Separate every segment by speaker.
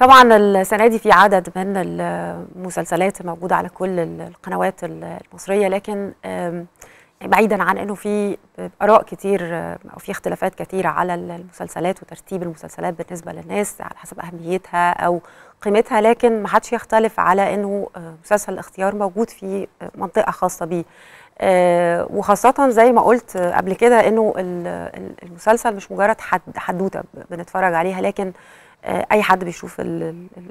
Speaker 1: طبعا السنه دي في عدد من المسلسلات موجوده على كل القنوات المصريه لكن يعني بعيدا عن انه في اراء كتير او في اختلافات كتيره على المسلسلات وترتيب المسلسلات بالنسبه للناس على حسب اهميتها او قيمتها لكن ما حدش يختلف على انه مسلسل الاختيار موجود في منطقه خاصه بيه آه، وخاصة زي ما قلت قبل كده انه المسلسل مش مجرد حد حدوتة بنتفرج عليها لكن آه، اي حد بيشوف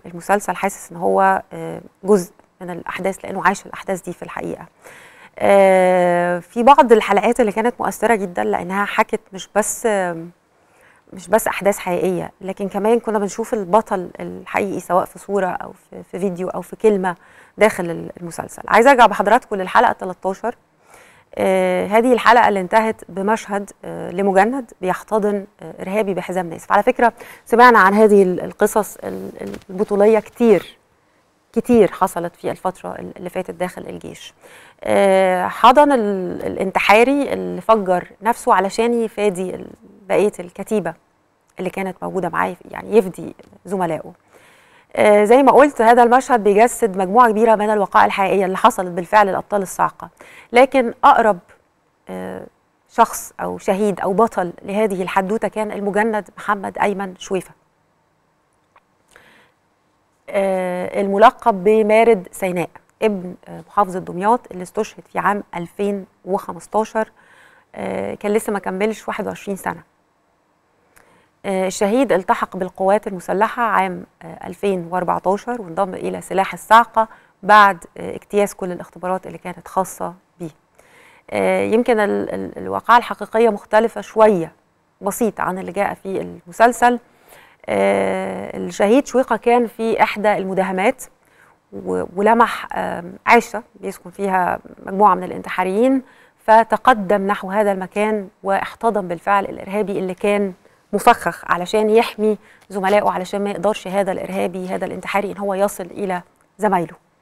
Speaker 1: المسلسل حاسس ان هو آه، جزء من الاحداث لانه عايش الاحداث دي في الحقيقه آه، في بعض الحلقات اللي كانت مؤثره جدا لانها حكت مش بس مش بس احداث حقيقيه لكن كمان كنا بنشوف البطل الحقيقي سواء في صوره او في فيديو او في كلمه داخل المسلسل عايزه ارجع بحضراتكم للحلقه 13 آه، هذه الحلقة اللي انتهت بمشهد آه، لمجند بيحتضن آه، إرهابي بحزام ناسف على فكرة سمعنا عن هذه القصص البطولية كتير كتير حصلت في الفترة اللي فاتت داخل الجيش حضن الانتحاري اللي فجر نفسه علشان يفادي بقية الكتيبة اللي كانت موجودة معاه يعني يفدي زملائه آه، زي ما قلت هذا المشهد بيجسد مجموعة كبيرة من الوقائع الحقيقية اللي حصلت بالفعل لأبطال الصاعقة لكن أقرب آه، شخص أو شهيد أو بطل لهذه الحدوتة كان المجند محمد أيمن شويفة آه، الملقب بمارد سيناء ابن محافظة دمياط اللي استشهد في عام 2015 كان لسه ما كملش 21 سنة الشهيد التحق بالقوات المسلحة عام 2014 آه، وانضم إلى سلاح الصاعقة بعد اكتياس آه، كل الاختبارات اللي كانت خاصة به آه، يمكن الواقعة الحقيقية مختلفة شوية بسيطة عن اللي جاء في المسلسل الشهيد شويقة كان في إحدى المداهمات ولمح عشة بيسكن فيها مجموعة من الانتحاريين فتقدم نحو هذا المكان واحتضن بالفعل الإرهابي اللي كان مفخخ علشان يحمي زملائه علشان ما يقدرش هذا الارهابي هذا الانتحاري ان هو يصل الى زمايله